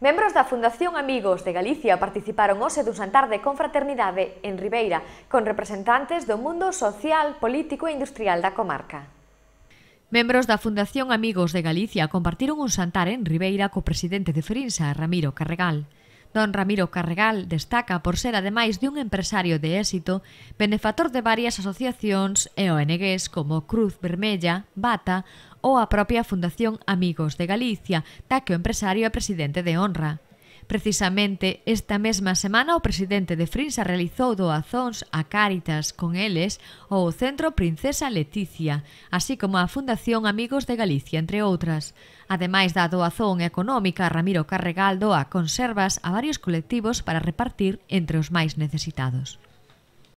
Membros da Fundación Amigos de Galicia participaron hoxe dun santar de confraternidade en Ribeira con representantes do mundo social, político e industrial da comarca. Membros da Fundación Amigos de Galicia compartiron un santar en Ribeira co presidente de Ferinsa, Ramiro Carregal. Don Ramiro Carregal destaca por ser ademais de un empresario de éxito, benefactor de varias asociacións e ONGs como Cruz Vermella, Bata ou a propia Fundación Amigos de Galicia, da que o empresario é presidente de honra. Precisamente esta mesma semana o presidente de Frinsa realizou doazóns a Cáritas con eles ou o Centro Princesa Leticia, así como a Fundación Amigos de Galicia, entre outras. Ademais da doazón económica, Ramiro Carregal doa conservas a varios colectivos para repartir entre os máis necesitados.